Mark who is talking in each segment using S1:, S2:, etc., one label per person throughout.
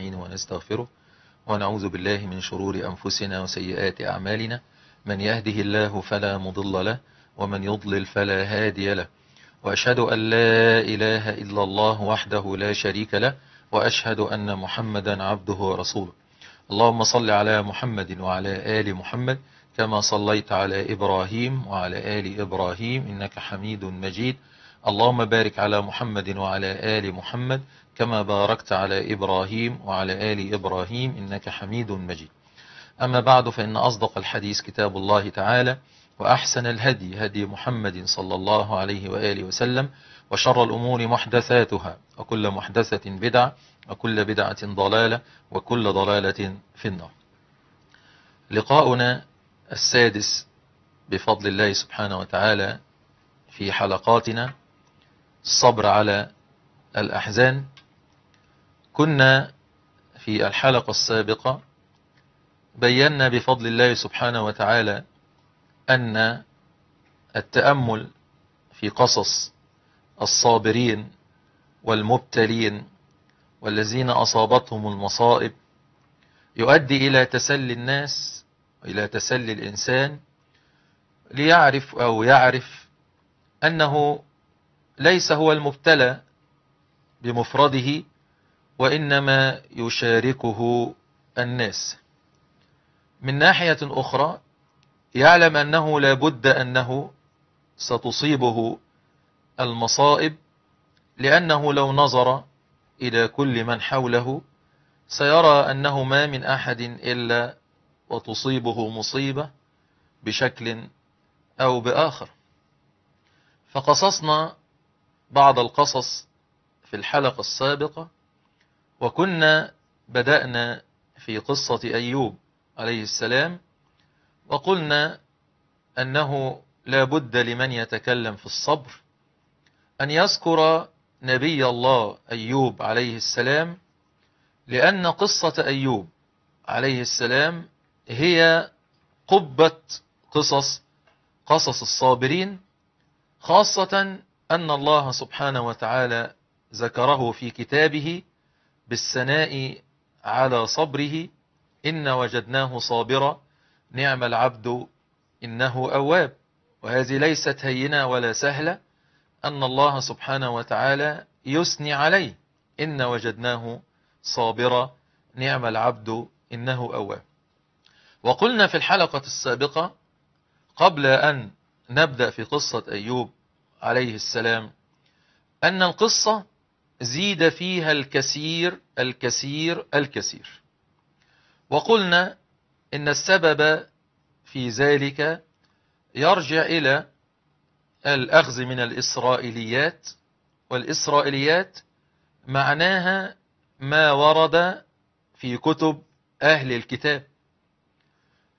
S1: نستعين ونستغفره ونعوذ بالله من شرور أنفسنا وسيئات أعمالنا من يهده الله فلا مضل له ومن يضلل فلا هادي له وأشهد أن لا إله إلا الله وحده لا شريك له وأشهد أن محمدا عبده ورسوله اللهم صل على محمد وعلى آل محمد كما صليت على إبراهيم وعلى آل إبراهيم إنك حميد مجيد اللهم بارك على محمد وعلى آل محمد كما باركت على إبراهيم وعلى آل إبراهيم إنك حميد مجيد أما بعد فإن أصدق الحديث كتاب الله تعالى وأحسن الهدي هدي محمد صلى الله عليه وآله وسلم وشر الأمور محدثاتها وكل محدثة بدعة وكل بدعة ضلالة وكل ضلالة في النار لقاؤنا السادس بفضل الله سبحانه وتعالى في حلقاتنا الصبر على الأحزان كنا في الحلقة السابقة بينا بفضل الله سبحانه وتعالى أن التأمل في قصص الصابرين والمبتلين والذين أصابتهم المصائب يؤدي إلى تسلي الناس إلى تسلي الإنسان ليعرف أو يعرف أنه ليس هو المبتلى بمفرده وإنما يشاركه الناس من ناحية أخرى يعلم أنه لا بد أنه ستصيبه المصائب لأنه لو نظر إلى كل من حوله سيرى أنه ما من أحد إلا وتصيبه مصيبة بشكل أو بآخر فقصصنا بعض القصص في الحلقة السابقة وكنا بدأنا في قصة أيوب عليه السلام وقلنا أنه لا بد لمن يتكلم في الصبر أن يذكر نبي الله أيوب عليه السلام لأن قصة أيوب عليه السلام هي قبة قصص قصص الصابرين خاصة أن الله سبحانه وتعالى ذكره في كتابه بالثناء على صبره إن وجدناه صابرا نعم العبد إنه أواب وهذه ليست هينة ولا سهلة أن الله سبحانه وتعالى يثني عليه إن وجدناه صابرا نعم العبد إنه أواب وقلنا في الحلقة السابقة قبل أن نبدأ في قصة أيوب عليه السلام أن القصة زيد فيها الكثير الكثير الكثير وقلنا إن السبب في ذلك يرجع إلى الأخذ من الإسرائيليات والإسرائيليات معناها ما ورد في كتب أهل الكتاب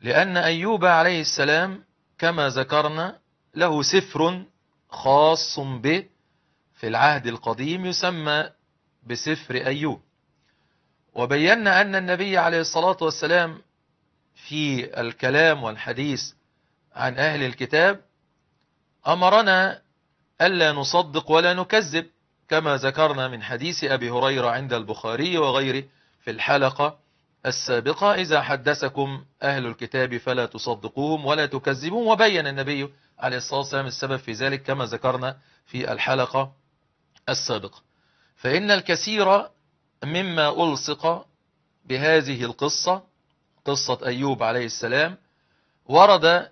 S1: لأن أيوب عليه السلام كما ذكرنا له سفر خاص به في العهد القديم يسمى بسفر أيوب وبينا أن النبي عليه الصلاة والسلام في الكلام والحديث عن أهل الكتاب أمرنا ألا نصدق ولا نكذب كما ذكرنا من حديث أبي هريرة عند البخاري وغيره في الحلقة السابقة إذا حدثكم أهل الكتاب فلا تصدقوهم ولا تكذبوهم وبين النبي عليه الصلاة والسلام السبب في ذلك كما ذكرنا في الحلقة السابقة فإن الكثير مما ألصق بهذه القصة قصة أيوب عليه السلام ورد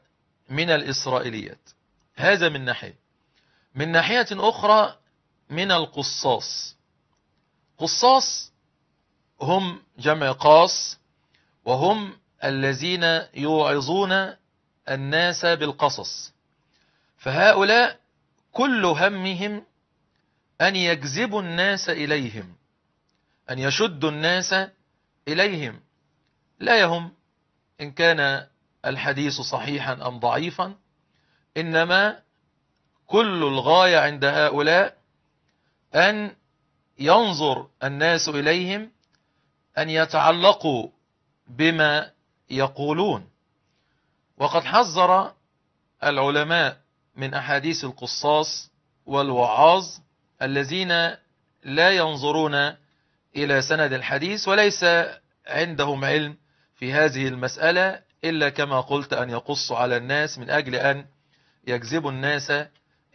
S1: من الإسرائيليات هذا من ناحية من ناحية أخرى من القصاص قصاص هم جمع قاص وهم الذين يوعظون الناس بالقصص فهؤلاء كل همهم أن يجذبوا الناس إليهم أن يشدوا الناس إليهم لا يهم إن كان الحديث صحيحا أم ضعيفا إنما كل الغاية عند هؤلاء أن ينظر الناس إليهم أن يتعلقوا بما يقولون وقد حذر العلماء من أحاديث القصاص والوعاظ الذين لا ينظرون إلى سند الحديث وليس عندهم علم في هذه المسألة إلا كما قلت أن يقص على الناس من أجل أن يجذبوا الناس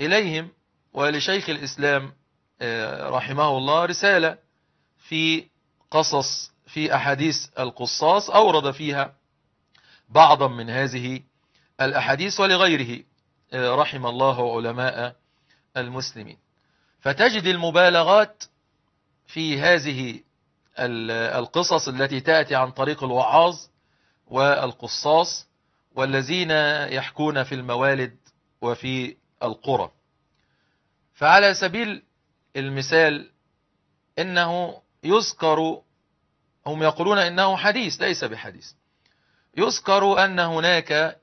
S1: إليهم ولشيخ الإسلام آه، رحمه الله رسالة في قصص في أحاديث القصاص أورد فيها بعضا من هذه الأحاديث ولغيره آه، رحم الله علماء المسلمين فتجد المبالغات في هذه القصص التي تأتي عن طريق الوعاظ والقصاص والذين يحكون في الموالد وفي القرى فعلى سبيل المثال إنه يذكر هم يقولون إنه حديث ليس بحديث يذكر أن هناك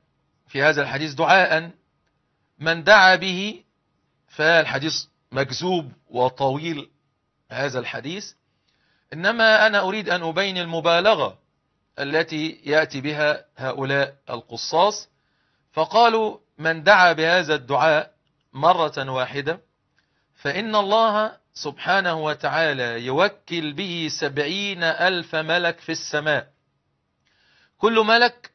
S1: في هذا الحديث دعاء من دعا به فالحديث مكذوب وطويل هذا الحديث إنما أنا أريد أن أبين المبالغة التي يأتي بها هؤلاء القصاص فقالوا من دعا بهذا الدعاء مرة واحدة فإن الله سبحانه وتعالى يوكل به سبعين ألف ملك في السماء كل ملك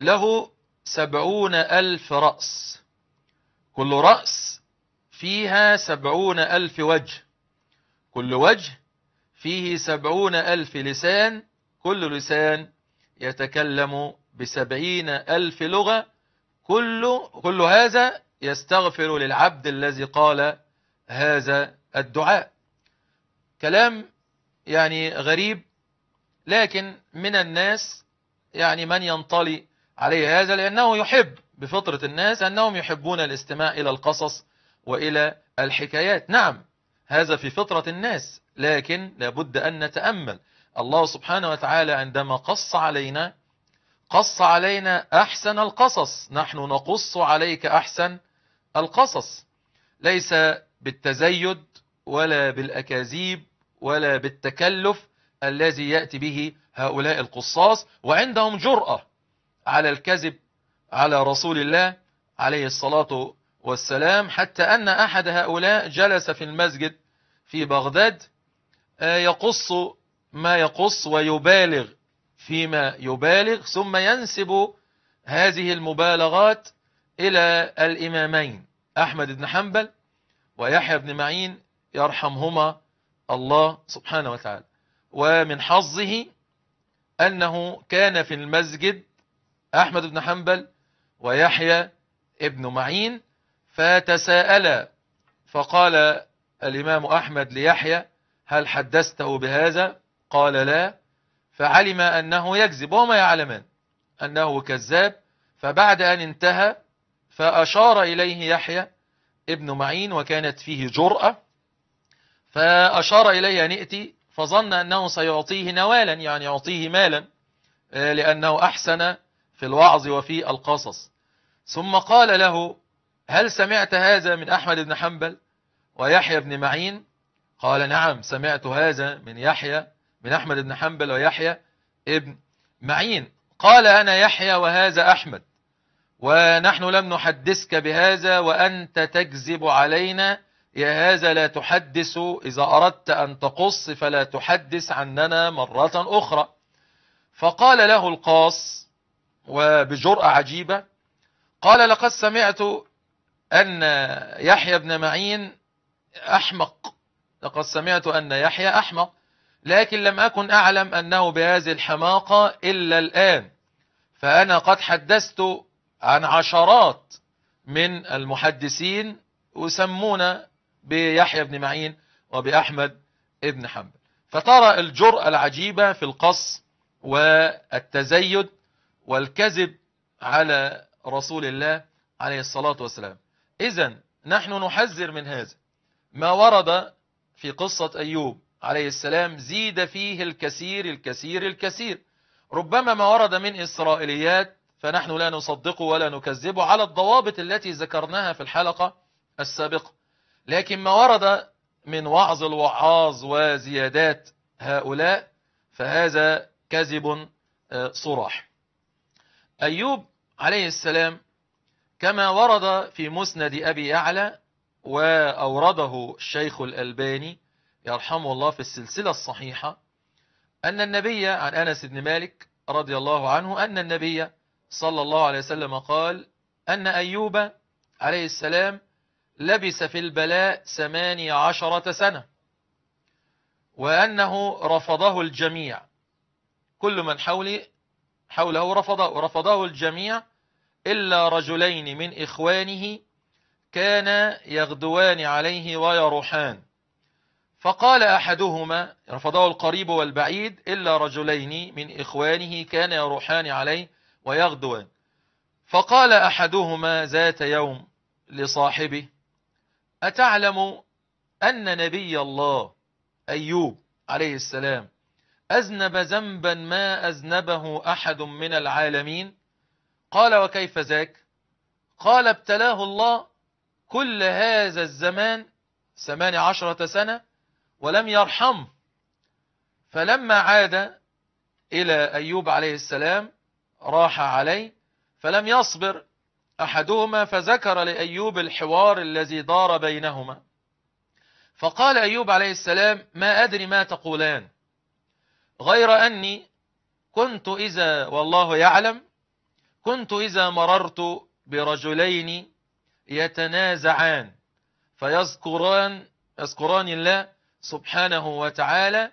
S1: له سبعون ألف رأس كل رأس فيها سبعون ألف وجه كل وجه فيه سبعون ألف لسان كل لسان يتكلم بسبعين ألف لغة كل, كل هذا يستغفر للعبد الذي قال هذا الدعاء كلام يعني غريب لكن من الناس يعني من ينطلي عليه هذا لأنه يحب بفطرة الناس أنهم يحبون الاستماع إلى القصص وإلى الحكايات نعم هذا في فطرة الناس لكن لابد أن نتأمل الله سبحانه وتعالى عندما قص علينا قص علينا أحسن القصص نحن نقص عليك أحسن القصص ليس بالتزيد ولا بالأكاذيب ولا بالتكلف الذي يأتي به هؤلاء القصاص وعندهم جرأة على الكذب على رسول الله عليه الصلاة والسلام حتى أن أحد هؤلاء جلس في المسجد في بغداد آه، يقص ما يقص ويبالغ فيما يبالغ ثم ينسب هذه المبالغات إلى الإمامين أحمد بن حنبل ويحيى بن معين يرحمهما الله سبحانه وتعالى ومن حظه أنه كان في المسجد أحمد بن حنبل ويحيى ابن معين فتساءلا فقال الإمام أحمد ليحيى هل حدثته بهذا قال لا فعلم أنه يكذب وما يعلمان أنه كذاب فبعد أن انتهى فأشار إليه يحيى ابن معين وكانت فيه جرأة فأشار إليه أن ائتي فظن أنه سيعطيه نوالا يعني يعطيه مالا لأنه أحسن في الوعظ وفي القصص ثم قال له هل سمعت هذا من أحمد بن حنبل ويحيى بن معين قال نعم سمعت هذا من يحيى من أحمد بن حنبل ويحيى ابن معين قال أنا يحيى وهذا أحمد ونحن لم نحدثك بهذا وأنت تكذب علينا يا هذا لا تحدث إذا أردت أن تقص فلا تحدث عننا مرة أخرى فقال له القاص وبجرأة عجيبة قال لقد سمعت أن يحيى بن معين أحمق لقد سمعت أن يحيى أحمق لكن لم أكن أعلم أنه بهذه الحماقة إلا الآن فأنا قد حدثت عن عشرات من المحدثين يسمون بيحيى بن معين وبأحمد بن حنبل فترى الجرأة العجيبة في القص والتزيد والكذب على رسول الله عليه الصلاة والسلام إذا نحن نحذر من هذا ما ورد في قصة أيوب عليه السلام زيد فيه الكثير الكثير الكثير ربما ما ورد من إسرائيليات فنحن لا نصدقه ولا نكذبه على الضوابط التي ذكرناها في الحلقة السابقة لكن ما ورد من وعظ الوعاظ وزيادات هؤلاء فهذا كذب آه، صراح أيوب عليه السلام كما ورد في مسند أبي أعلى وأورده الشيخ الألباني يرحمه الله في السلسلة الصحيحة أن النبي عن أنس بن مالك رضي الله عنه أن النبي صلى الله عليه وسلم قال أن أيوب عليه السلام لبس في البلاء ثماني عشرة سنة وأنه رفضه الجميع كل من حوله, حوله رفضه رفضه الجميع إلا رجلين من إخوانه كان يغدوان عليه ويروحان فقال أحدهما رفضه القريب والبعيد إلا رجلين من إخوانه كان يروحان عليه ويغدوان فقال أحدهما ذات يوم لصاحبه أتعلم أن نبي الله أيوب عليه السلام أذنب ذنبا ما أذنبه أحد من العالمين قال وكيف ذاك قال ابتلاه الله كل هذا الزمان ثمان عشرة سنة ولم يرحمه فلما عاد إلى أيوب عليه السلام راح عليه فلم يصبر أحدهما فذكر لأيوب الحوار الذي دار بينهما فقال أيوب عليه السلام ما أدري ما تقولان غير أني كنت إذا والله يعلم كنت إذا مررت برجلين يتنازعان فيذكران يذكران الله سبحانه وتعالى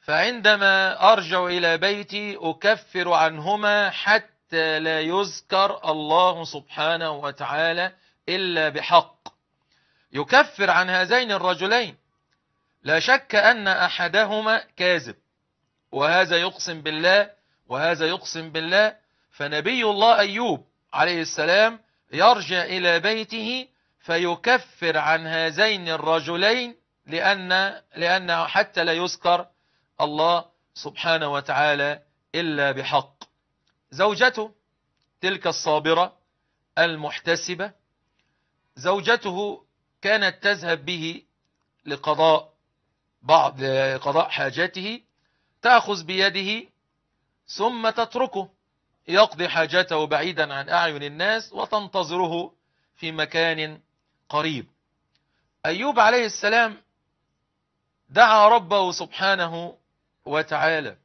S1: فعندما أرجع إلى بيتي أكفر عنهما حتى لا يذكر الله سبحانه وتعالى إلا بحق يكفر عن هذين الرجلين لا شك أن أحدهما كاذب وهذا يقسم بالله وهذا يقسم بالله فنبي الله أيوب عليه السلام يرجع إلى بيته فيكفر عن هذين الرجلين لأن لأنه حتى لا يذكر الله سبحانه وتعالى إلا بحق زوجته تلك الصابرة المحتسبة زوجته كانت تذهب به لقضاء بعض قضاء حاجته تأخذ بيده ثم تتركه يقضي حاجته بعيدا عن أعين الناس وتنتظره في مكان قريب أيوب عليه السلام دعا ربه سبحانه وتعالى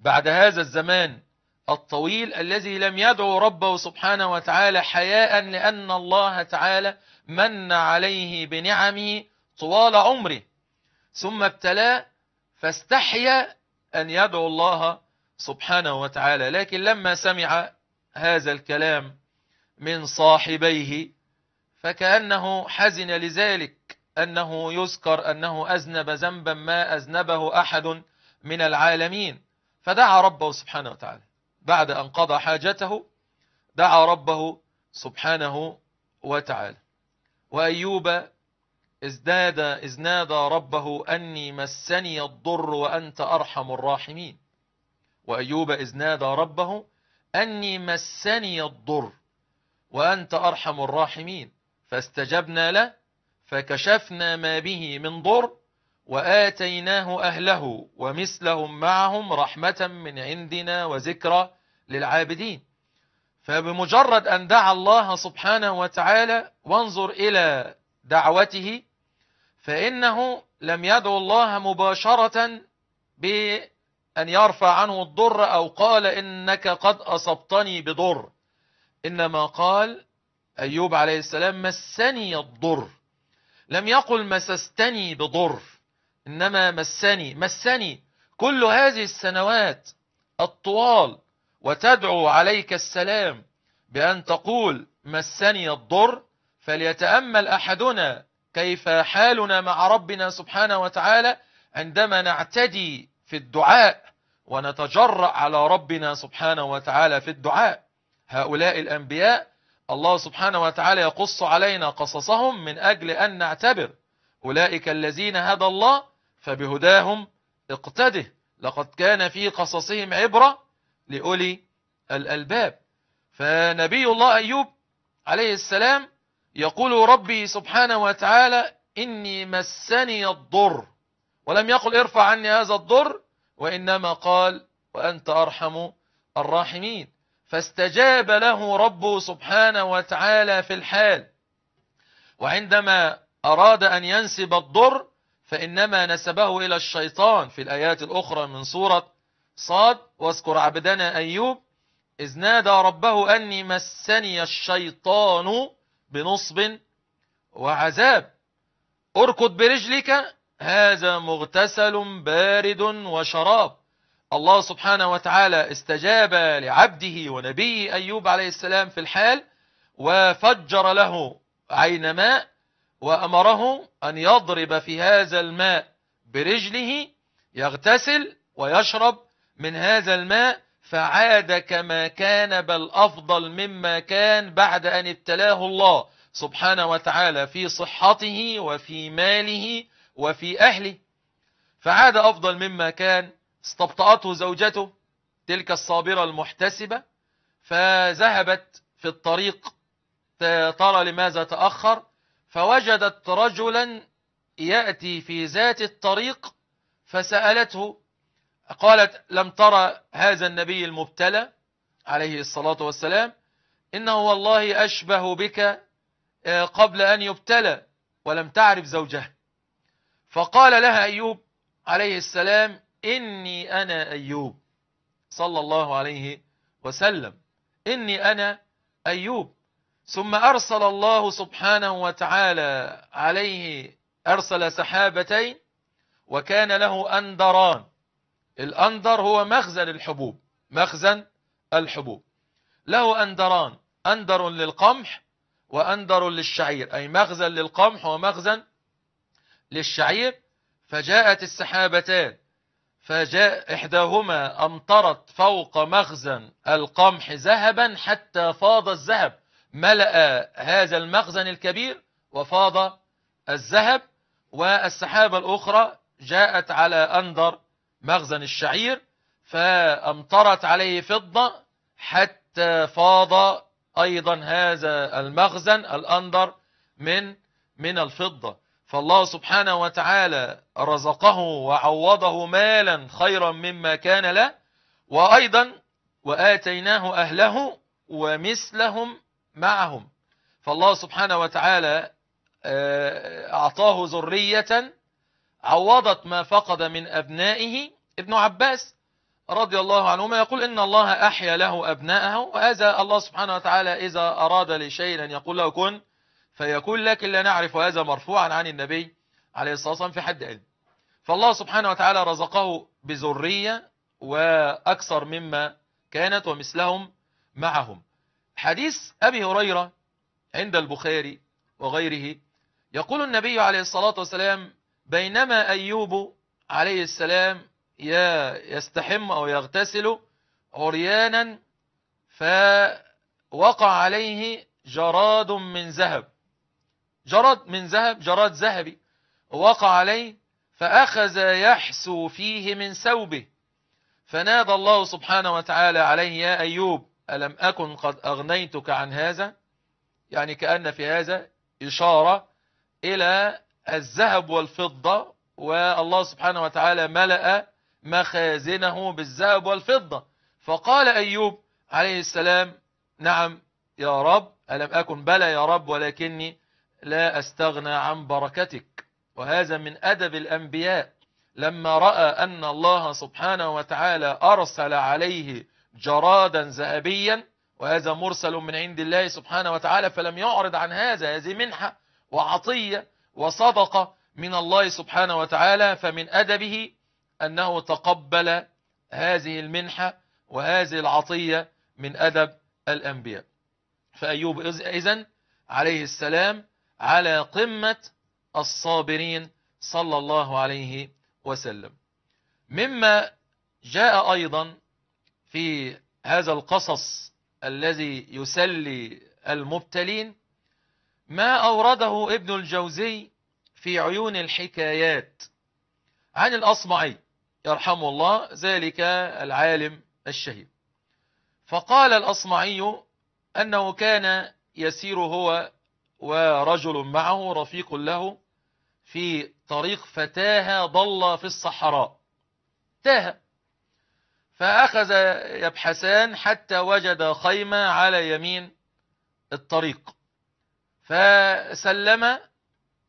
S1: بعد هذا الزمان الطويل الذي لم يدعو ربه سبحانه وتعالى حياء لأن الله تعالى من عليه بنعمه طوال عمره ثم ابتلاه فاستحيا أن يدعو الله سبحانه وتعالى لكن لما سمع هذا الكلام من صاحبيه فكأنه حزن لذلك أنه يذكر أنه أذنب ذنبا ما أذنبه أحد من العالمين فدعا ربه سبحانه وتعالى بعد أن قضى حاجته دعا ربه سبحانه وتعالى وأيوب ازداد نادى ربه أني مسني الضر وأنت أرحم الراحمين وأيوب إذ نادى ربه أني مسني الضر وأنت أرحم الراحمين فاستجبنا له فكشفنا ما به من ضر وآتيناه أهله ومثلهم معهم رحمة من عندنا وذكرى للعابدين فبمجرد أن دعا الله سبحانه وتعالى وانظر إلى دعوته فإنه لم يدعو الله مباشرة بالعابدين أن يرفع عنه الضر أو قال إنك قد أصبتني بضر إنما قال أيوب عليه السلام مسني الضر لم يقل مسستني بضر إنما مسني مسني كل هذه السنوات الطوال وتدعو عليك السلام بأن تقول مسني الضر فليتأمل أحدنا كيف حالنا مع ربنا سبحانه وتعالى عندما نعتدي في الدعاء ونتجرأ على ربنا سبحانه وتعالى في الدعاء هؤلاء الأنبياء الله سبحانه وتعالى يقص علينا قصصهم من أجل أن نعتبر أولئك الذين هدى الله فبهداهم اقتده لقد كان في قصصهم عبرة لأولي الألباب فنبي الله أيوب عليه السلام يقول ربي سبحانه وتعالى إني مسني الضر ولم يقل ارفع عني هذا الضر وإنما قال وأنت أرحم الراحمين فاستجاب له ربه سبحانه وتعالى في الحال وعندما أراد أن ينسب الضر فإنما نسبه إلى الشيطان في الآيات الأخرى من سورة صاد واذكر عبدنا أيوب إذ نادى ربه أني مسني الشيطان بنصب وعذاب اركض برجلك هذا مغتسل بارد وشراب الله سبحانه وتعالى استجاب لعبده ونبيه أيوب عليه السلام في الحال وفجر له عين ماء وأمره أن يضرب في هذا الماء برجله يغتسل ويشرب من هذا الماء فعاد كما كان بل أفضل مما كان بعد أن ابتلاه الله سبحانه وتعالى في صحته وفي ماله وفي أهله فعاد أفضل مما كان استبطأته زوجته تلك الصابرة المحتسبة فذهبت في الطريق ترى لماذا تأخر فوجدت رجلا يأتي في ذات الطريق فسألته قالت لم ترى هذا النبي المبتلى عليه الصلاة والسلام إنه والله أشبه بك آه، قبل أن يبتلى ولم تعرف زوجها فقال لها أيوب عليه السلام إني أنا أيوب صلى الله عليه وسلم إني أنا أيوب ثم أرسل الله سبحانه وتعالى عليه أرسل سحابتين وكان له أندران الأندر هو مخزن الحبوب مخزن الحبوب له أندران أندر للقمح وأندر للشعير أي مخزن للقمح ومخزن للشعير فجاءت السحابتان فجاء إحداهما أمطرت فوق مخزن القمح ذهبا حتى فاض الذهب ملأ هذا المخزن الكبير وفاض الذهب والسحابة الأخرى جاءت على أندر مخزن الشعير فأمطرت عليه فضة حتى فاض أيضا هذا المخزن الأندر من من الفضة فالله سبحانه وتعالى رزقه وعوضه مالا خيرا مما كان له وأيضا وآتيناه أهله ومثلهم معهم فالله سبحانه وتعالى آه، أعطاه ذرية عوضت ما فقد من أبنائه ابن عباس رضي الله عنهما يقول إن الله أحيا له أبناءه وهذا الله سبحانه وتعالى إذا أراد لشيء أن يقول له كن فيقول لكن لا نعرف هذا مرفوعا عن النبي عليه الصلاة والسلام في حد علم فالله سبحانه وتعالى رزقه بذرية وأكثر مما كانت ومثلهم معهم حديث أبي هريرة عند البخاري وغيره يقول النبي عليه الصلاة والسلام بينما أيوب عليه السلام يستحم أو يغتسل عريانا فوقع عليه جراد من ذهب جراد من ذهب جراد ذهبي وقع عليه فأخذ يحسو فيه من ثوبه فنادى الله سبحانه وتعالى عليه يا أيوب ألم أكن قد أغنيتك عن هذا يعني كأن في هذا إشارة إلى الذهب والفضة والله سبحانه وتعالى ملأ مخازنه بالذهب والفضة فقال أيوب عليه السلام نعم يا رب ألم أكن بلى يا رب ولكني لا أستغنى عن بركتك وهذا من أدب الأنبياء لما رأى أن الله سبحانه وتعالى أرسل عليه جرادا ذهبيا وهذا مرسل من عند الله سبحانه وتعالى فلم يعرض عن هذا هذه منحة وعطية وصدقة من الله سبحانه وتعالى فمن أدبه أنه تقبل هذه المنحة وهذه العطية من أدب الأنبياء فأيوب إذن عليه السلام على قمة الصابرين صلى الله عليه وسلم مما جاء أيضا في هذا القصص الذي يسلي المبتلين ما أورده ابن الجوزي في عيون الحكايات عن الأصمعي يرحمه الله ذلك العالم الشهير فقال الأصمعي أنه كان يسير هو ورجل معه رفيق له في طريق فتاها ضل في الصحراء تاه فأخذ يبحثان حتى وجد خيمة على يمين الطريق فسلم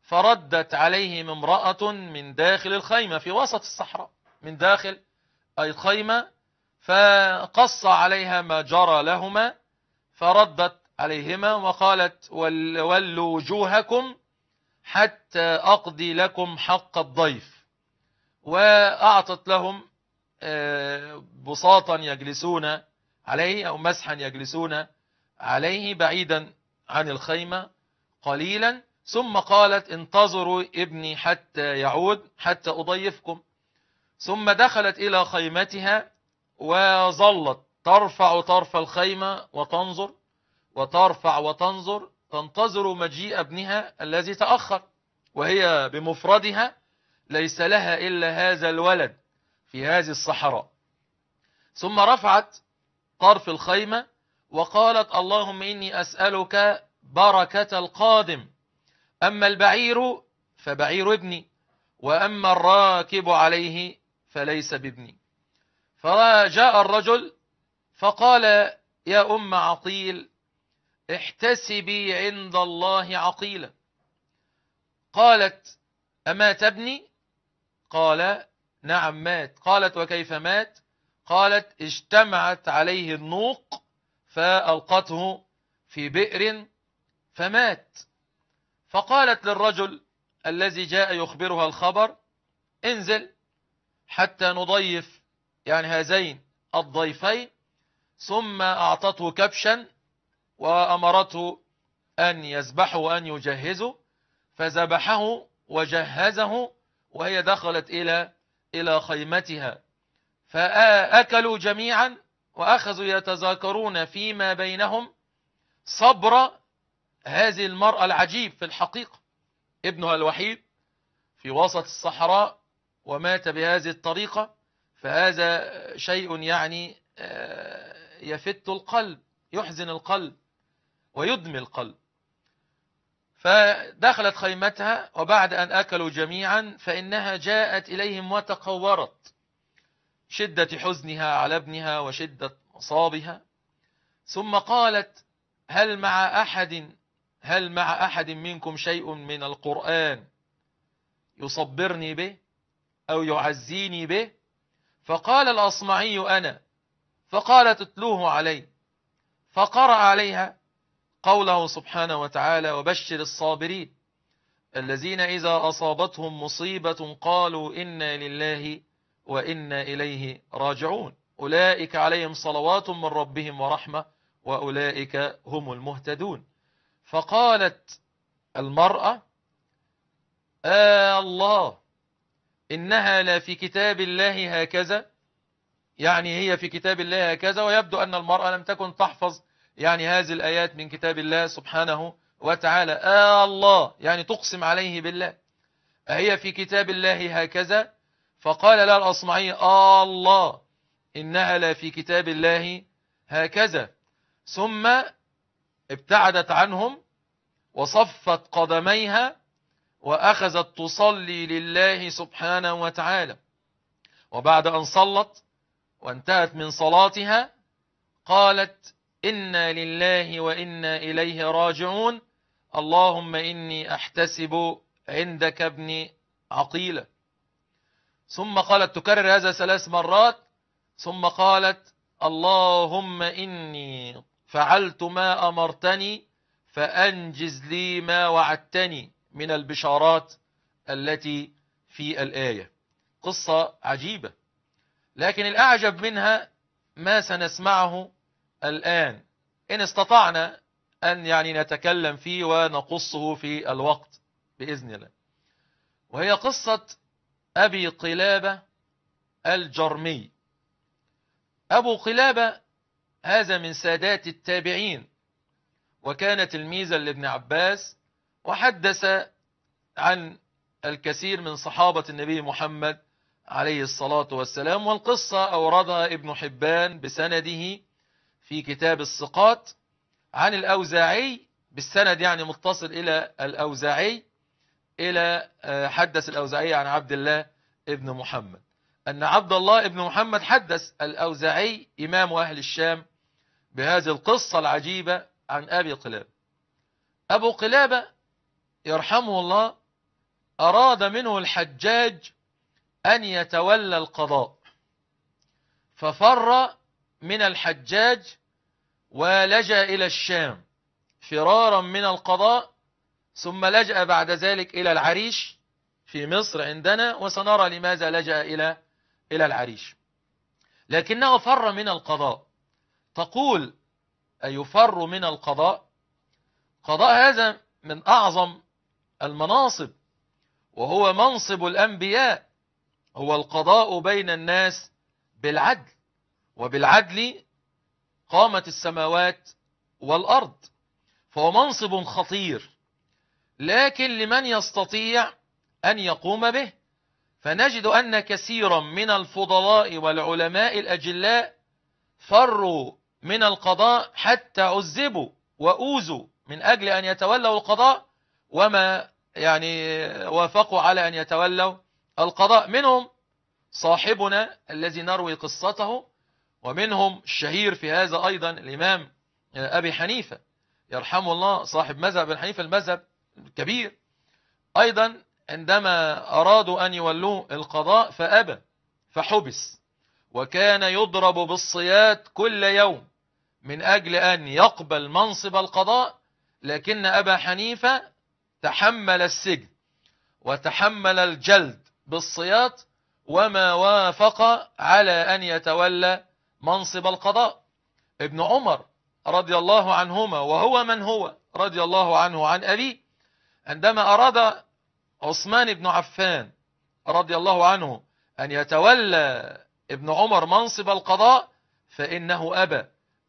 S1: فردت عليهم امرأة من داخل الخيمة في وسط الصحراء من داخل الخيمة فقص عليها ما جرى لهما فردت عليهما وقالت ولوا وجوهكم حتى أقضي لكم حق الضيف وأعطت لهم آه، بساطا يجلسون عليه أو مسحا يجلسون عليه بعيدا عن الخيمة قليلا ثم قالت انتظروا ابني حتى يعود حتى أضيفكم ثم دخلت إلى خيمتها وظلت ترفع طرف الخيمة وتنظر وترفع وتنظر تنتظر مجيء ابنها الذي تأخر وهي بمفردها ليس لها إلا هذا الولد في هذه الصحراء ثم رفعت طرف الخيمة وقالت اللهم إني أسألك بركة القادم أما البعير فبعير ابني وأما الراكب عليه فليس بابني فجاء الرجل فقال يا أم عقيل احتسبي عند الله عقيلا قالت أمات ابني قال نعم مات قالت وكيف مات قالت اجتمعت عليه النوق فألقته في بئر فمات فقالت للرجل الذي جاء يخبرها الخبر انزل حتى نضيف يعني هذين الضيفين ثم أعطته كبشا وأمرته أن يذبحه وأن يجهزه فذبحه وجهزه وهي دخلت إلى إلى خيمتها فأكلوا جميعا وأخذوا يتذاكرون فيما بينهم صبر هذه المرأة العجيب في الحقيقة ابنها الوحيد في وسط الصحراء ومات بهذه الطريقة فهذا شيء يعني آه، يفت القلب يحزن القلب ويدمي القلب فدخلت خيمتها وبعد أن أكلوا جميعا فإنها جاءت إليهم وتقورت شدة حزنها على ابنها وشدة مصابها ثم قالت هل مع أحد هل مع أحد منكم شيء من القرآن يصبرني به أو يعزيني به فقال الأصمعي أنا فقالت اتلوه علي فقرأ عليها قوله سبحانه وتعالى وبشر الصابرين الذين إذا أصابتهم مصيبة قالوا إنا لله وإنا إليه راجعون أولئك عليهم صلوات من ربهم ورحمة وأولئك هم المهتدون فقالت المرأة آه الله إنها لا في كتاب الله هكذا يعني هي في كتاب الله هكذا ويبدو أن المرأة لم تكن تحفظ يعني هذه الآيات من كتاب الله سبحانه وتعالى آه الله يعني تقسم عليه بالله أهي في كتاب الله هكذا فقال لها الأصمعي آه الله إنها لا في كتاب الله هكذا ثم ابتعدت عنهم وصفت قدميها وأخذت تصلي لله سبحانه وتعالى وبعد أن صلت وانتهت من صلاتها قالت إنا لله وإنا إليه راجعون اللهم إني أحتسب عندك ابن عقيلة ثم قالت تكرر هذا ثلاث مرات ثم قالت اللهم إني فعلت ما أمرتني فأنجز لي ما وعدتني من البشارات التي في الآية قصة عجيبة لكن الأعجب منها ما سنسمعه الآن إن استطعنا أن يعني نتكلم فيه ونقصه في الوقت بإذن الله وهي قصة أبي قلابة الجرمي أبو قلابة هذا من سادات التابعين وكان تلميذا لابن عباس وحدث عن الكثير من صحابة النبي محمد عليه الصلاة والسلام والقصة أوردها ابن حبان بسنده في كتاب السقاط عن الأوزاعي بالسند يعني متصل إلى الأوزاعي إلى آه، حدث الأوزاعي عن عبد الله ابن محمد أن عبد الله ابن محمد حدث الأوزاعي إمام أهل الشام بهذه القصة العجيبة عن أبي قلابة أبو قلابة يرحمه الله أراد منه الحجاج أن يتولى القضاء ففر من الحجاج ولجأ إلى الشام فرارا من القضاء ثم لجأ بعد ذلك إلى العريش في مصر عندنا وسنرى لماذا لجأ إلى إلى العريش لكنه فر من القضاء تقول ايفر من القضاء قضاء هذا من أعظم المناصب وهو منصب الأنبياء هو القضاء بين الناس بالعدل وبالعدل قامت السماوات والأرض فهو منصب خطير لكن لمن يستطيع أن يقوم به فنجد أن كثيرا من الفضلاء والعلماء الأجلاء فروا من القضاء حتى عذبوا وأوزوا من أجل أن يتولوا القضاء وما يعني وافقوا على أن يتولوا القضاء منهم صاحبنا الذي نروي قصته ومنهم الشهير في هذا أيضا الإمام آه، أبي حنيفة يرحمه الله صاحب مذهب بن حنيفة المذهب الكبير أيضا عندما أرادوا أن يولوه القضاء فأبى فحبس وكان يضرب بالصياد كل يوم من أجل أن يقبل منصب القضاء لكن أبا حنيفة تحمل السجن وتحمل الجلد بالصياد وما وافق على أن يتولى منصب القضاء ابن عمر رضي الله عنهما وهو من هو رضي الله عنه عن أبي عندما أراد عثمان بن عفان رضي الله عنه أن يتولى ابن عمر منصب القضاء فإنه أبى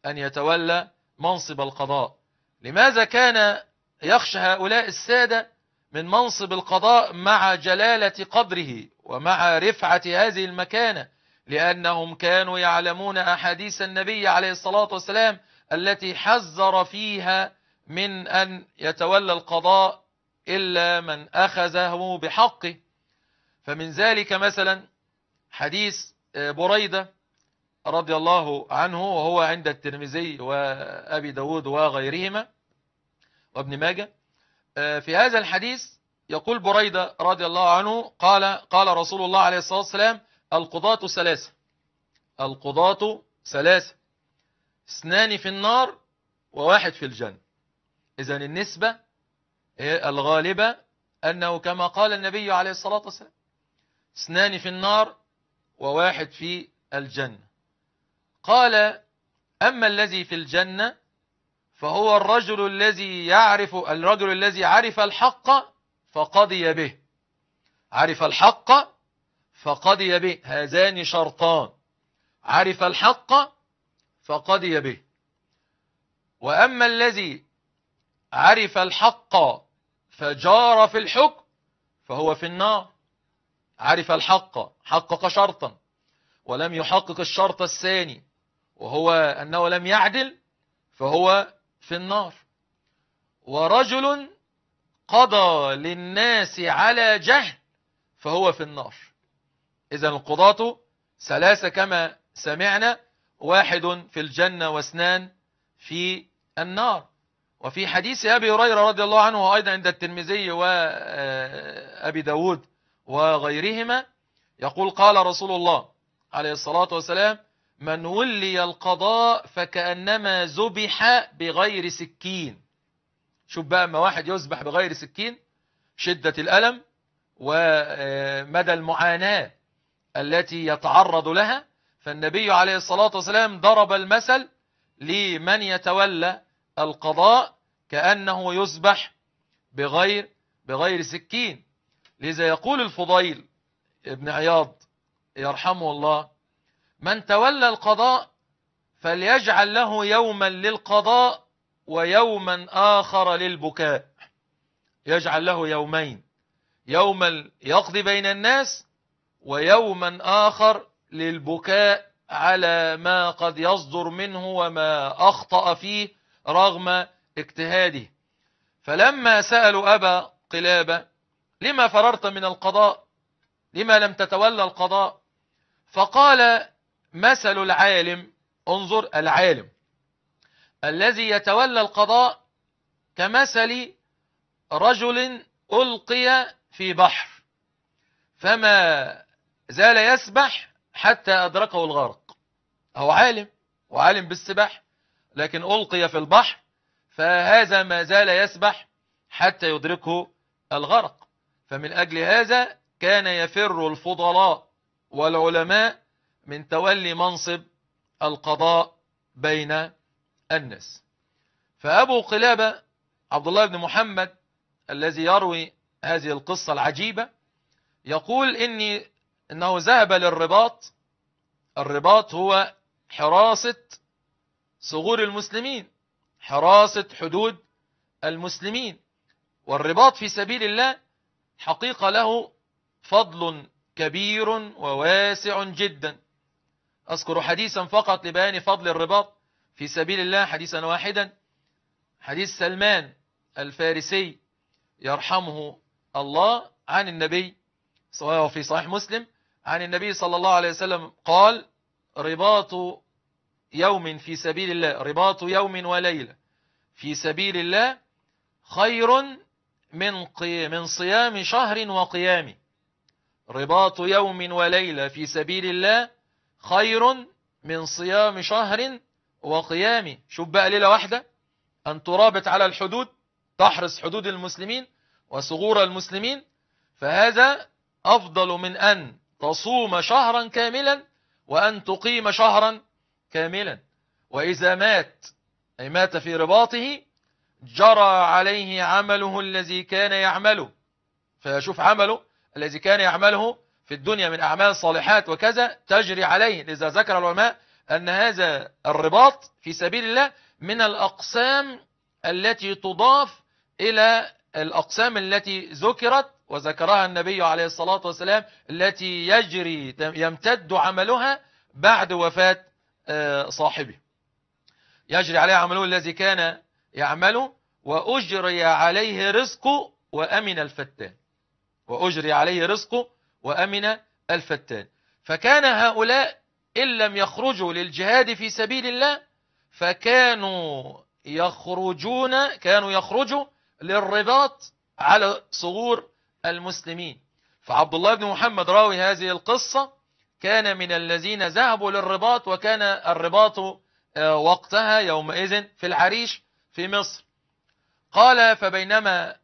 S1: أن يتولى منصب القضاء لماذا كان يخشى هؤلاء السادة من منصب القضاء مع جلالة قدره ومع رفعة هذه المكانة لأنهم كانوا يعلمون أحاديث النبي عليه الصلاة والسلام التي حذر فيها من أن يتولى القضاء إلا من أخذه بحقه فمن ذلك مثلا حديث آه، بريدة رضي الله عنه وهو عند الترمذي وأبي داود وغيرهما وابن ماجه آه، في هذا الحديث يقول بريدة رضي الله عنه قال قال رسول الله عليه الصلاة والسلام القضاة ثلاثة القضاة ثلاثة اثنان في النار وواحد في الجنة إذا النسبة الغالبة أنه كما قال النبي عليه الصلاة والسلام اثنان في النار وواحد في الجنة قال أما الذي في الجنة فهو الرجل الذي يعرف الرجل الذي عرف الحق فقضي به عرف الحق فقضي به هذان شرطان عرف الحق فقضي به وأما الذي عرف الحق فجار في الحكم فهو في النار عرف الحق حقق شرطا ولم يحقق الشرط الثاني وهو أنه لم يعدل فهو في النار ورجل قضى للناس على جهل فهو في النار إذا القضاة ثلاثة كما سمعنا واحد في الجنة واثنان في النار وفي حديث أبي هريرة رضي الله عنه أيضا عند الترمذي وأبي آه، داود وغيرهما يقول قال رسول الله عليه الصلاة والسلام من ولي القضاء فكأنما ذبح بغير سكين شوف بقى اما واحد يذبح بغير سكين شدة الألم ومدى آه، المعاناة التي يتعرض لها فالنبي عليه الصلاة والسلام ضرب المثل لمن يتولى القضاء كأنه يسبح بغير بغير سكين لذا يقول الفضيل ابن عياض يرحمه الله من تولى القضاء فليجعل له يوما للقضاء ويوما آخر للبكاء يجعل له يومين يوما يقضي بين الناس ويوما آخر للبكاء على ما قد يصدر منه وما أخطأ فيه رغم اجتهاده فلما سألوا أبا قلابة لما فررت من القضاء لما لم تتولى القضاء فقال مثل العالم انظر العالم الذي يتولى القضاء كمثل رجل ألقي في بحر فما زال يسبح حتى أدركه الغرق هو عالم وعالم بالسبح لكن ألقي في البحر فهذا ما زال يسبح حتى يدركه الغرق فمن أجل هذا كان يفر الفضلاء والعلماء من تولي منصب القضاء بين الناس فأبو قلابة عبد الله بن محمد الذي يروي هذه القصة العجيبة يقول إني أنه ذهب للرباط الرباط هو حراسة صغور المسلمين حراسة حدود المسلمين والرباط في سبيل الله حقيقة له فضل كبير وواسع جدا أذكر حديثا فقط لبيان فضل الرباط في سبيل الله حديثا واحدا حديث سلمان الفارسي يرحمه الله عن النبي وهو في صحيح مسلم عن النبي صلى الله عليه وسلم قال رباط يوم في سبيل الله رباط يوم وليلة في سبيل الله خير من من صيام شهر وقيام رباط يوم وليلة في سبيل الله خير من صيام شهر وقيام شوف بقى ليلة واحدة أن ترابط على الحدود تحرس حدود المسلمين وثغور المسلمين فهذا أفضل من أن تصوم شهرا كاملا وأن تقيم شهرا كاملا وإذا مات أي مات في رباطه جرى عليه عمله الذي كان يعمله فيشوف عمله الذي كان يعمله في الدنيا من أعمال صالحات وكذا تجري عليه لذا ذكر العلماء أن هذا الرباط في سبيل الله من الأقسام التي تضاف إلى الأقسام التي ذكرت وذكرها النبي عليه الصلاة والسلام التي يجري يمتد عملها بعد وفاة آه، صاحبه يجري عليه عمله الذي كان يعمله وأجري عليه رزقه وأمن الفتان وأجري عليه رزقه وأمن الفتان فكان هؤلاء إن لم يخرجوا للجهاد في سبيل الله فكانوا يخرجون كانوا يخرجوا للرباط على صغور المسلمين فعبد الله بن محمد راوي هذه القصة كان من الذين ذهبوا للرباط وكان الرباط آه، وقتها يومئذ في العريش في مصر قال فبينما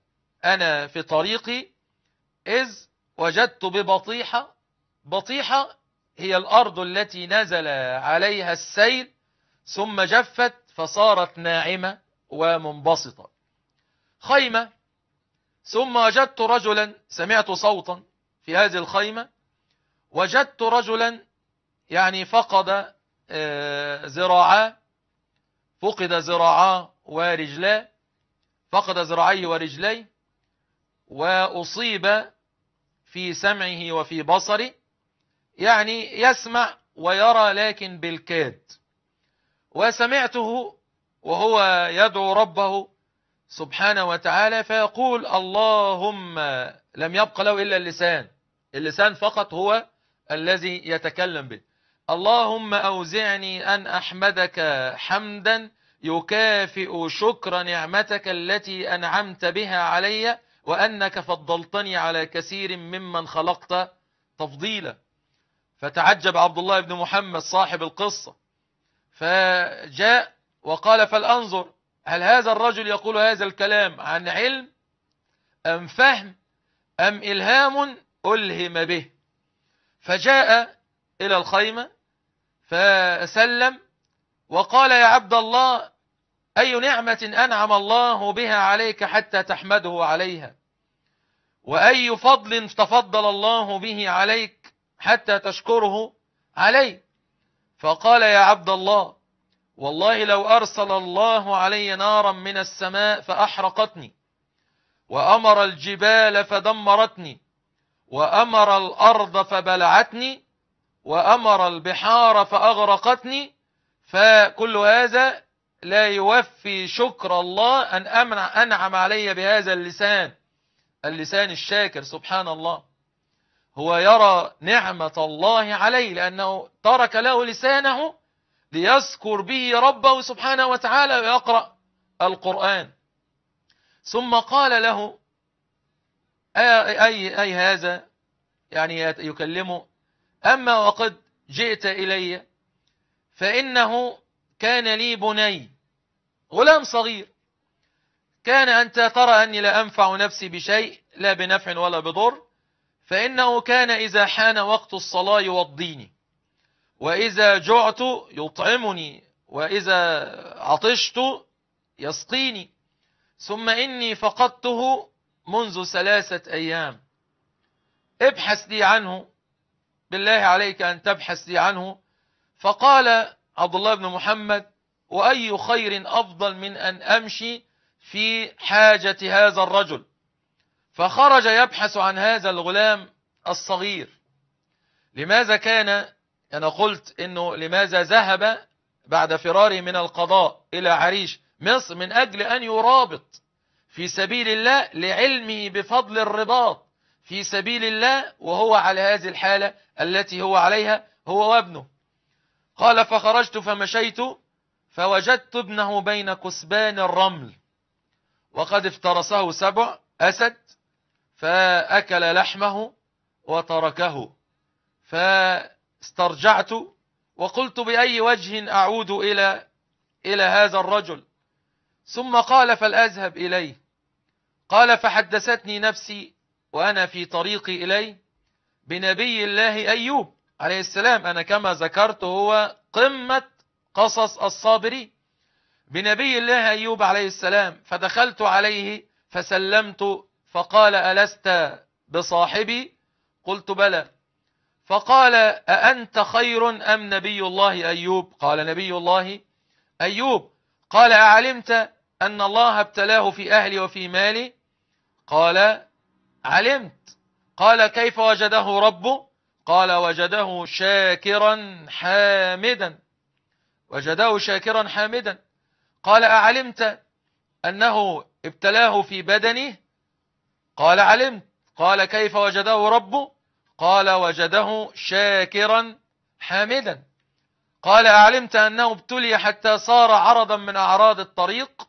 S1: أنا في طريقي إذ وجدت ببطيحة بطيحة هي الأرض التي نزل عليها السيل ثم جفت فصارت ناعمة ومنبسطة خيمة ثم وجدت رجلا سمعت صوتا في هذه الخيمة وجدت رجلا يعني فقد آه، ذراعاه فقد ذراعاه ورجلاه فقد زراعي ورجليه وأصيب في سمعه وفي بصره يعني يسمع ويرى لكن بالكاد وسمعته وهو يدعو ربه سبحانه وتعالى فيقول اللهم لم يبق له إلا اللسان اللسان فقط هو الذي يتكلم به اللهم أوزعني أن أحمدك حمدا يكافئ شكر نعمتك التي أنعمت بها علي وأنك فضلتني على كثير ممن خلقت تفضيلا فتعجب عبد الله بن محمد صاحب القصة فجاء وقال فلأنظر هل هذا الرجل يقول هذا الكلام عن علم أم فهم أم إلهام ألهم به فجاء إلى الخيمة فسلم وقال يا عبد الله أي نعمة أنعم الله بها عليك حتى تحمده عليها وأي فضل تفضل الله به عليك حتى تشكره عليه فقال يا عبد الله والله لو أرسل الله علي نارا من السماء فأحرقتني وأمر الجبال فدمرتني وأمر الأرض فبلعتني وأمر البحار فأغرقتني فكل هذا لا يوفي شكر الله أن أمنع أنعم علي بهذا اللسان اللسان الشاكر سبحان الله هو يرى نعمة الله عليه لأنه ترك له لسانه ليذكر به ربه سبحانه وتعالى ويقرأ القرآن ثم قال له أي, أي, أي هذا يعني يكلمه أما وقد جئت إلي فإنه كان لي بني غلام صغير كان أنت ترى أني لا أنفع نفسي بشيء لا بنفع ولا بضر فإنه كان إذا حان وقت الصلاة يوضيني وإذا جعت يطعمني وإذا عطشت يسقيني ثم إني فقدته منذ ثلاثة أيام ابحث لي عنه بالله عليك أن تبحث لي عنه فقال عبد الله بن محمد وأي خير أفضل من أن أمشي في حاجة هذا الرجل فخرج يبحث عن هذا الغلام الصغير لماذا كان أنا قلت أنه لماذا ذهب بعد فراره من القضاء إلى عريش مصر من أجل أن يرابط في سبيل الله لعلمه بفضل الرباط في سبيل الله وهو على هذه الحالة التي هو عليها هو وابنه قال فخرجت فمشيت فوجدت ابنه بين كسبان الرمل وقد افترسه سبع أسد فأكل لحمه وتركه فأكل استرجعت وقلت بأي وجه أعود إلى إلى هذا الرجل ثم قال فلأذهب إليه قال فحدثتني نفسي وأنا في طريقي إليه بنبي الله أيوب عليه السلام أنا كما ذكرت هو قمة قصص الصابرين بنبي الله أيوب عليه السلام فدخلت عليه فسلمت فقال ألست بصاحبي قلت بلى فقال أأنت خير أم نبي الله أيوب قال نبي الله أيوب قال أعلمت أن الله ابتلاه في أهلي وفي مالي قال علمت قال كيف وجده ربه قال وجده شاكرا حامدا وجده شاكرا حامدا قال أعلمت أنه ابتلاه في بدنه قال علمت قال كيف وجده ربه قال وجده شاكرا حامدا قال أعلمت أنه ابتلي حتى صار عرضا من أعراض الطريق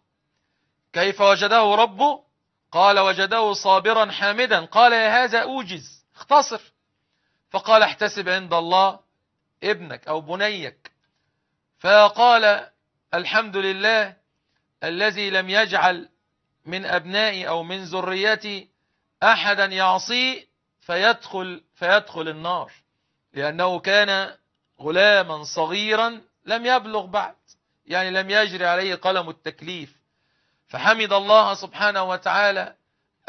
S1: كيف وجده ربه قال وجده صابرا حامدا قال يا هذا أوجز اختصر فقال احتسب عند الله ابنك أو بنيك فقال الحمد لله الذي لم يجعل من أبنائي أو من ذريتي أحدا يعصي فيدخل فيدخل النار لأنه كان غلاما صغيرا لم يبلغ بعد يعني لم يجري عليه قلم التكليف فحمد الله سبحانه وتعالى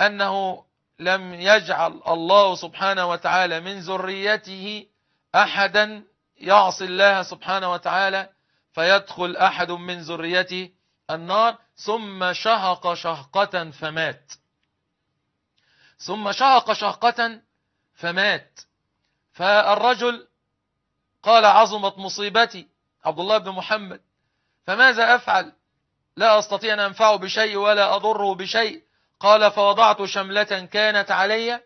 S1: أنه لم يجعل الله سبحانه وتعالى من ذريته أحدا يعصي الله سبحانه وتعالى فيدخل أحد من ذريته النار ثم شهق شهقة فمات ثم شهق شهقة فمات فالرجل قال عظمت مصيبتي عبد الله بن محمد فماذا أفعل لا أستطيع أن أنفعه بشيء ولا أضره بشيء قال فوضعت شملة كانت علي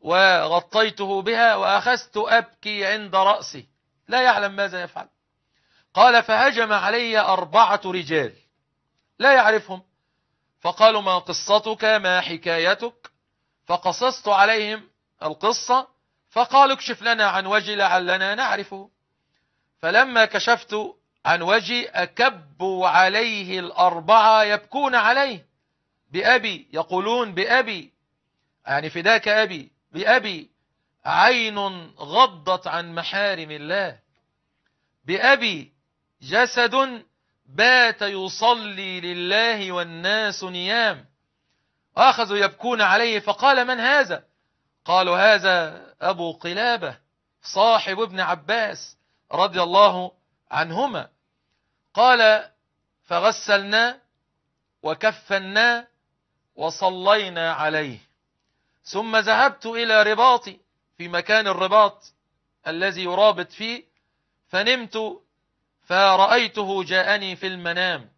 S1: وغطيته بها وأخذت أبكي عند رأسي لا يعلم ماذا يفعل قال فهجم علي أربعة رجال لا يعرفهم فقالوا ما قصتك ما حكايتك فقصصت عليهم القصة فقال اكشف لنا عن وجهي لعلنا نعرفه فلما كشفت عن وجهي أكبوا عليه الأربعة يبكون عليه بأبي يقولون بأبي يعني فداك أبي بأبي عين غضت عن محارم الله بأبي جسد بات يصلي لله والناس نيام أخذوا يبكون عليه فقال من هذا قالوا هذا أبو قلابة صاحب ابن عباس رضي الله عنهما قال فغسلنا وكفنا وصلينا عليه ثم ذهبت إلى رباطي في مكان الرباط الذي يرابط فيه فنمت فرأيته جاءني في المنام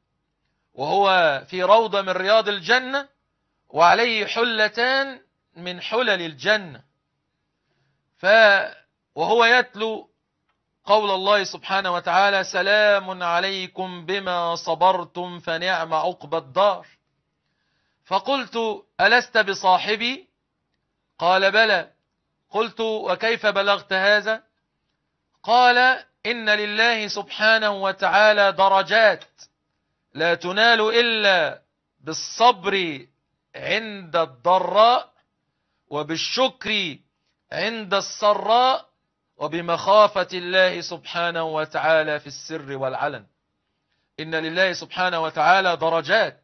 S1: وهو في روضة من رياض الجنة وعليه حلتان من حلل الجنة ف وهو يتلو قول الله سبحانه وتعالى سلام عليكم بما صبرتم فنعم عقبى الدار فقلت ألست بصاحبي قال بلى قلت وكيف بلغت هذا قال إن لله سبحانه وتعالى درجات لا تنال إلا بالصبر عند الضراء وبالشكر عند السراء وبمخافة الله سبحانه وتعالى في السر والعلن إن لله سبحانه وتعالى درجات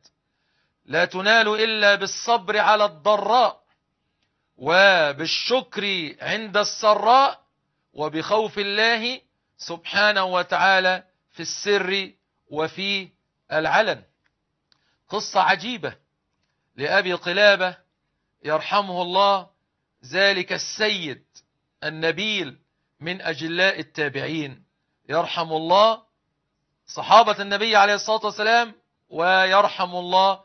S1: لا تنال إلا بالصبر على الضراء وبالشكر عند السراء وبخوف الله سبحانه وتعالى في السر وفي العلن قصة عجيبة لأبي قلابة يرحمه الله ذلك السيد النبيل من أجلاء التابعين يرحم الله صحابة النبي عليه الصلاة والسلام ويرحم الله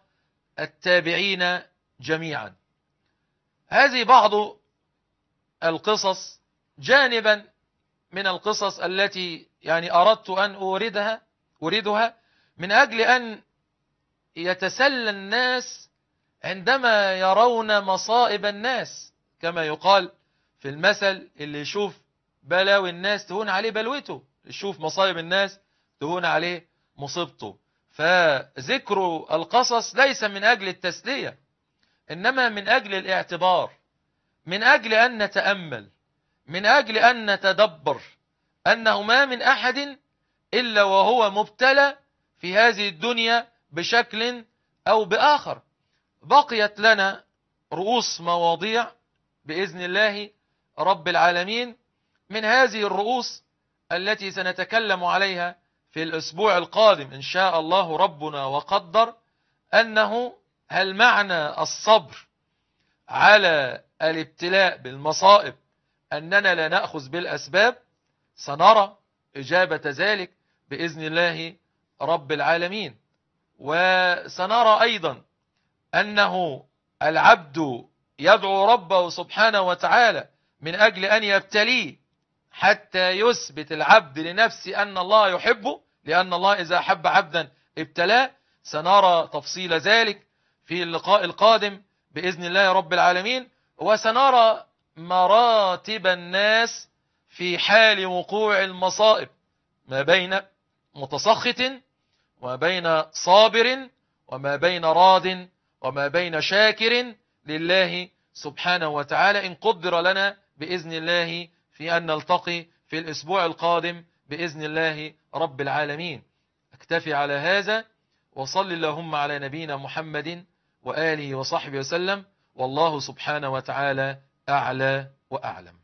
S1: التابعين جميعا هذه بعض القصص جانبا من القصص التي يعني أردت أن أوردها أريدها من أجل أن يتسلى الناس عندما يرون مصائب الناس كما يقال في المثل اللي يشوف بلاوي الناس تهون عليه بلوته يشوف مصائب الناس تهون عليه مصيبته فذكر القصص ليس من أجل التسلية إنما من أجل الاعتبار من أجل أن نتأمل من أجل أن نتدبر أنه ما من أحد إلا وهو مبتلى في هذه الدنيا بشكل أو بآخر بقيت لنا رؤوس مواضيع بإذن الله رب العالمين من هذه الرؤوس التي سنتكلم عليها في الأسبوع القادم إن شاء الله ربنا وقدر أنه هل معنى الصبر على الابتلاء بالمصائب أننا لا نأخذ بالأسباب سنرى إجابة ذلك بإذن الله رب العالمين وسنرى أيضا أنه العبد يدعو ربه سبحانه وتعالى من أجل أن يبتليه حتى يثبت العبد لنفسه أن الله يحبه لأن الله إذا أحب عبدا ابتلاه سنرى تفصيل ذلك في اللقاء القادم بإذن الله رب العالمين وسنرى مراتب الناس في حال وقوع المصائب ما بين متسخط وما بين صابر وما بين راض وما بين شاكر لله سبحانه وتعالى إن قدر لنا بإذن الله في أن نلتقي في الأسبوع القادم بإذن الله رب العالمين اكتفي على هذا وصل اللهم على نبينا محمد وآله وصحبه وسلم والله سبحانه وتعالى أعلى وأعلم